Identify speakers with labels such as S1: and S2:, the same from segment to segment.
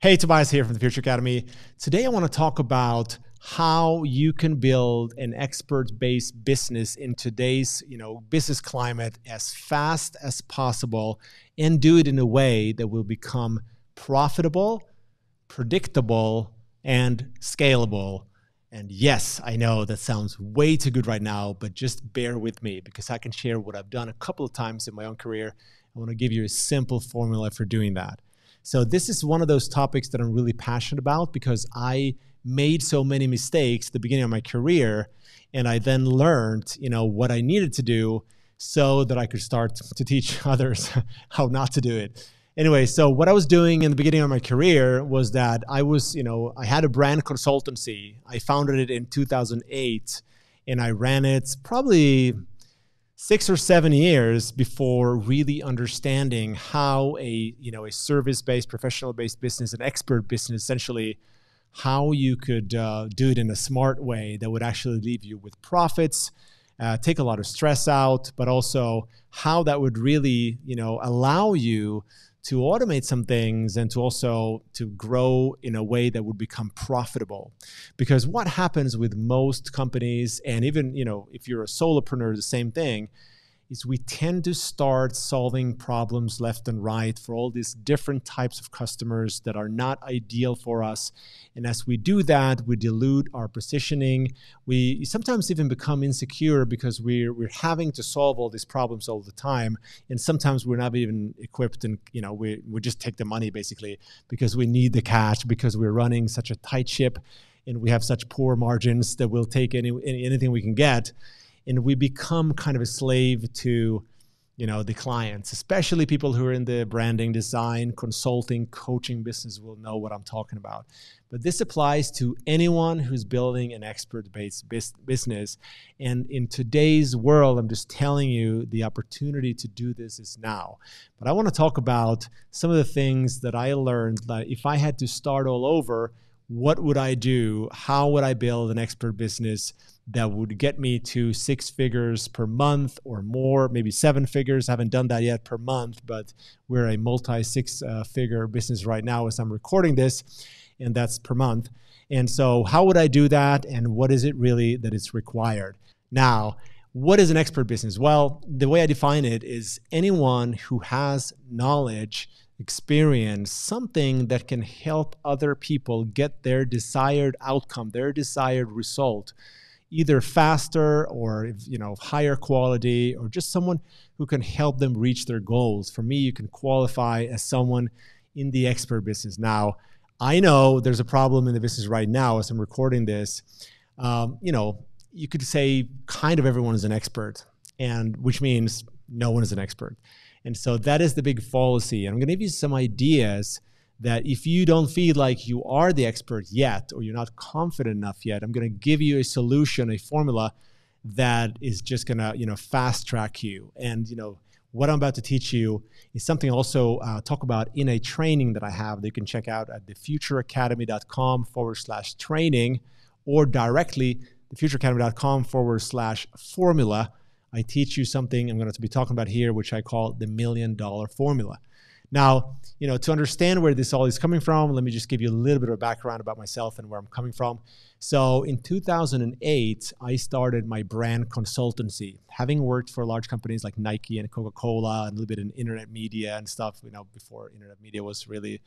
S1: Hey, Tobias here from the Future Academy. Today I want to talk about how you can build an expert-based business in today's, you know, business climate as fast as possible and do it in a way that will become profitable, predictable, and scalable. And yes, I know that sounds way too good right now, but just bear with me because I can share what I've done a couple of times in my own career. I want to give you a simple formula for doing that. So this is one of those topics that I'm really passionate about because I made so many mistakes at the beginning of my career and I then learned, you know, what I needed to do so that I could start to teach others how not to do it. Anyway, so what I was doing in the beginning of my career was that I was, you know, I had a brand consultancy. I founded it in 2008 and I ran it probably six or seven years before really understanding how a you know a service-based professional-based business an expert business essentially how you could uh, do it in a smart way that would actually leave you with profits uh, take a lot of stress out but also how that would really you know allow you to automate some things and to also to grow in a way that would become profitable because what happens with most companies and even you know if you're a solopreneur the same thing is we tend to start solving problems left and right for all these different types of customers that are not ideal for us. And as we do that, we dilute our positioning. We sometimes even become insecure because we're, we're having to solve all these problems all the time. And sometimes we're not even equipped and, you know, we, we just take the money basically because we need the cash because we're running such a tight ship and we have such poor margins that we'll take any, anything we can get and we become kind of a slave to you know the clients especially people who are in the branding design consulting coaching business will know what i'm talking about but this applies to anyone who's building an expert based business and in today's world i'm just telling you the opportunity to do this is now but i want to talk about some of the things that i learned that if i had to start all over what would I do? How would I build an expert business that would get me to six figures per month or more, maybe seven figures? I haven't done that yet per month, but we're a multi six uh, figure business right now as I'm recording this, and that's per month. And so, how would I do that? And what is it really that is required? Now, what is an expert business? Well, the way I define it is anyone who has knowledge experience something that can help other people get their desired outcome, their desired result, either faster or you know higher quality, or just someone who can help them reach their goals. For me, you can qualify as someone in the expert business. Now, I know there's a problem in the business right now as I'm recording this. Um, you know, you could say kind of everyone is an expert, and which means no one is an expert. And so that is the big fallacy. And I'm going to give you some ideas that if you don't feel like you are the expert yet or you're not confident enough yet, I'm going to give you a solution, a formula that is just going to, you know, fast track you. And, you know, what I'm about to teach you is something I also uh, talk about in a training that I have that you can check out at thefutureacademy.com forward slash training or directly thefutureacademy.com forward slash formula I teach you something I'm going to be talking about here, which I call the million dollar formula. Now, you know, to understand where this all is coming from, let me just give you a little bit of background about myself and where I'm coming from. So, in 2008, I started my brand consultancy, having worked for large companies like Nike and Coca-Cola and a little bit in internet media and stuff, you know, before internet media was really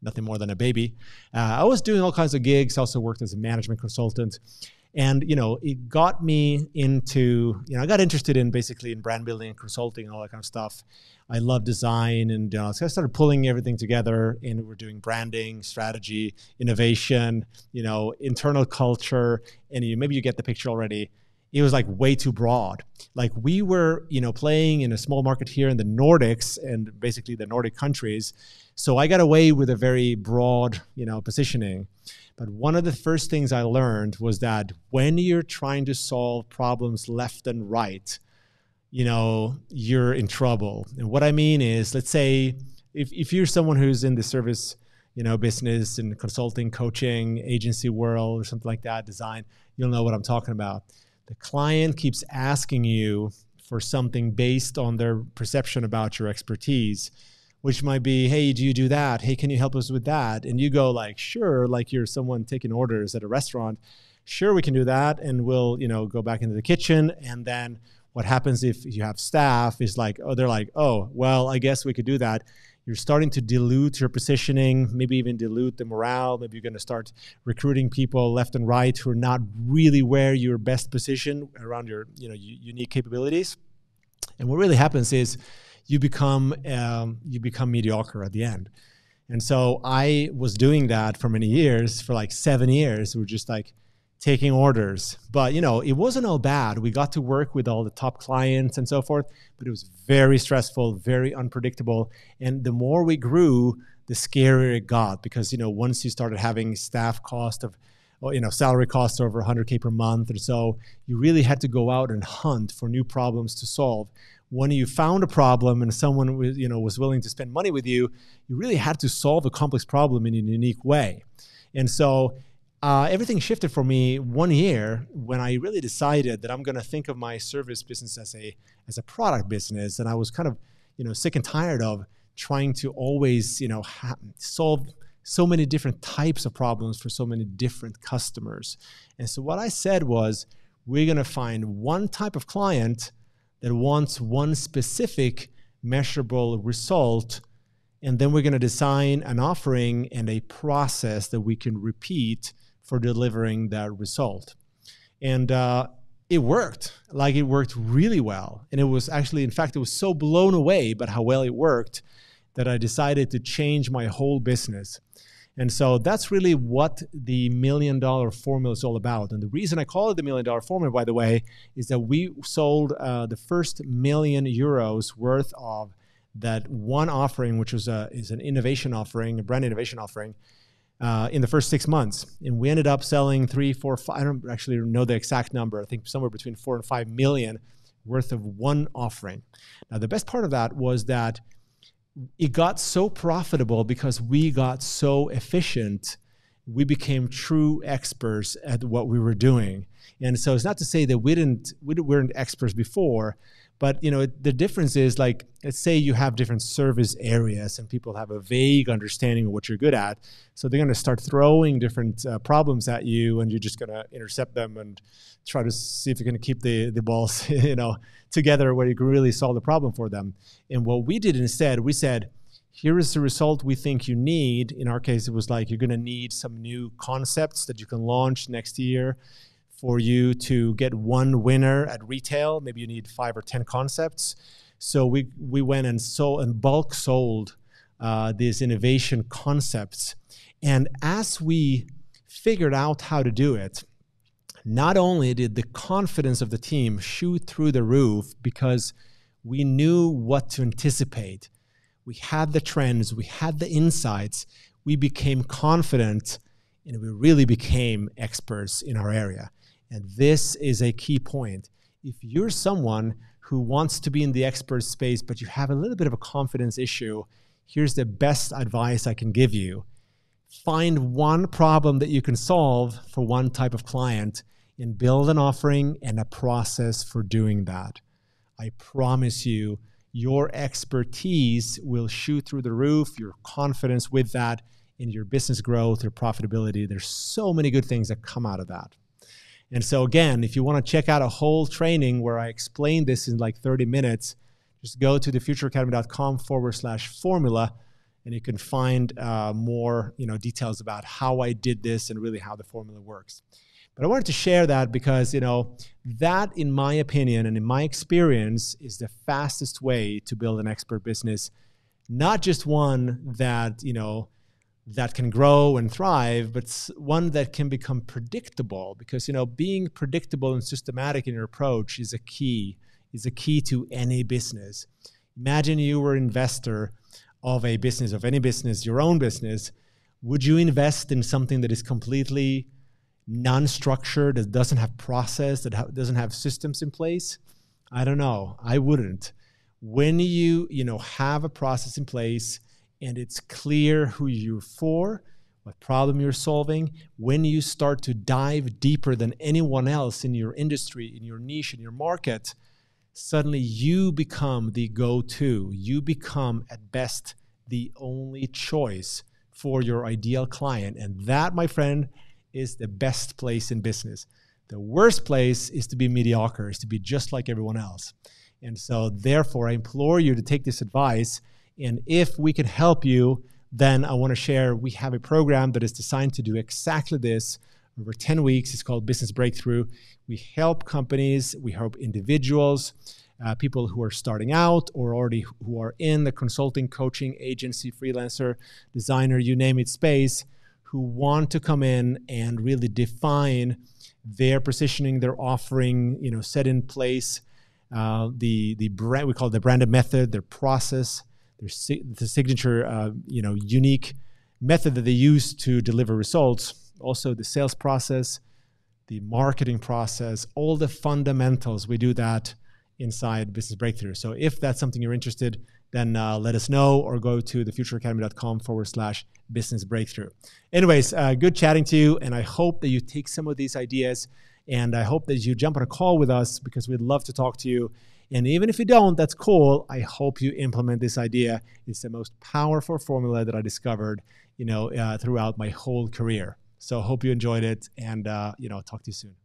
S1: nothing more than a baby. Uh, I was doing all kinds of gigs, also worked as a management consultant and you know it got me into you know i got interested in basically in brand building and consulting and all that kind of stuff i love design and uh, so i started pulling everything together and we're doing branding strategy innovation you know internal culture and you, maybe you get the picture already it was like way too broad like we were you know playing in a small market here in the nordics and basically the nordic countries so i got away with a very broad you know positioning but one of the first things I learned was that when you're trying to solve problems left and right, you know, you're in trouble. And what I mean is, let's say if, if you're someone who's in the service, you know, business and consulting, coaching, agency world or something like that, design, you'll know what I'm talking about. The client keeps asking you for something based on their perception about your expertise which might be, hey, do you do that? Hey, can you help us with that? And you go like, sure, like you're someone taking orders at a restaurant. Sure, we can do that, and we'll you know go back into the kitchen. And then what happens if you have staff is like, oh, they're like, oh, well, I guess we could do that. You're starting to dilute your positioning, maybe even dilute the morale. Maybe you're going to start recruiting people left and right who are not really where your best position around your you know unique capabilities. And what really happens is you become um, you become mediocre at the end. And so I was doing that for many years, for like seven years. We are just like taking orders, but you know it wasn't all bad. We got to work with all the top clients and so forth, but it was very stressful, very unpredictable. And the more we grew, the scarier it got because you know once you started having staff cost of well, you know salary costs over 100k per month or so you really had to go out and hunt for new problems to solve when you found a problem and someone was, you know, was willing to spend money with you, you really had to solve a complex problem in a unique way. And so uh, everything shifted for me one year when I really decided that I'm going to think of my service business as a as a product business, and I was kind of you know sick and tired of trying to always you know ha- solve so many different types of problems for so many different customers. And so what I said was, we're going to find one type of client that wants one specific measurable result. And then we're going to design an offering and a process that we can repeat for delivering that result. And uh, it worked. Like it worked really well. And it was actually, in fact, it was so blown away by how well it worked that I decided to change my whole business. And so that's really what the million dollar formula is all about. And the reason I call it the million dollar formula, by the way, is that we sold uh, the first million euros worth of that one offering, which was a, is an innovation offering, a brand innovation offering, uh, in the first six months. And we ended up selling three, four, five, I don't actually know the exact number. I think somewhere between four and five million worth of one offering. Now, the best part of that was that it got so profitable because we got so efficient. We became true experts at what we were doing. And so it's not to say that we didn't we weren't experts before, but you know, the difference is like, let's say you have different service areas and people have a vague understanding of what you're good at. So they're going to start throwing different uh, problems at you, and you're just going to intercept them and try to see if you can keep the the balls, you know, together where you can really solve the problem for them. And what we did instead, we said. Here is the result we think you need. In our case, it was like you're going to need some new concepts that you can launch next year for you to get one winner at retail. Maybe you need five or 10 concepts. So we, we went and sold and bulk sold uh, these innovation concepts. And as we figured out how to do it, not only did the confidence of the team shoot through the roof because we knew what to anticipate, we had the trends, we had the insights, we became confident, and we really became experts in our area. And this is a key point. If you're someone who wants to be in the expert space, but you have a little bit of a confidence issue, here's the best advice I can give you. Find one problem that you can solve for one type of client and build an offering and a process for doing that. I promise you, your expertise will shoot through the roof, your confidence with that, in your business growth, your profitability. There's so many good things that come out of that. And so again, if you want to check out a whole training where I explain this in like 30 minutes, just go to thefutureacademy.com forward slash formula and you can find uh, more you know details about how I did this and really how the formula works. But I wanted to share that because you know that, in my opinion and in my experience, is the fastest way to build an expert business, not just one that you know that can grow and thrive, but one that can become predictable because you know being predictable and systematic in your approach is a key is a key to any business. Imagine you were investor of a business of any business, your own business. Would you invest in something that is completely non-structured, that doesn't have process, that ha- doesn't have systems in place? I don't know. I wouldn't. When you you know have a process in place and it's clear who you're for, what problem you're solving, when you start to dive deeper than anyone else in your industry, in your niche, in your market, suddenly you become the go to. You become, at best, the only choice for your ideal client. And that, my friend, is the best place in business. The worst place is to be mediocre, is to be just like everyone else. And so, therefore, I implore you to take this advice and if we can help you, then I want to share we have a program that is designed to do exactly this over 10 weeks. It's called Business Breakthrough. We help companies, we help individuals, uh, people who are starting out or already who are in the consulting, coaching, agency, freelancer, designer, you name it, space, who want to come in and really define their positioning, their offering, you know, set in place uh, the the brand we call it the branded method, their process, their si- the signature, uh, you know, unique method that they use to deliver results. Also, the sales process, the marketing process, all the fundamentals. We do that inside Business Breakthrough. So if that's something you're interested, then uh, let us know or go to thefutureacademy.com forward slash business breakthrough. Anyways, uh, good chatting to you, and I hope that you take some of these ideas and I hope that you jump on a call with us because we'd love to talk to you and even if you don't, that's cool. I hope you implement this idea. It's the most powerful formula that I discovered, you know, uh, throughout my whole career. So hope you enjoyed it, and uh, you know, talk to you soon.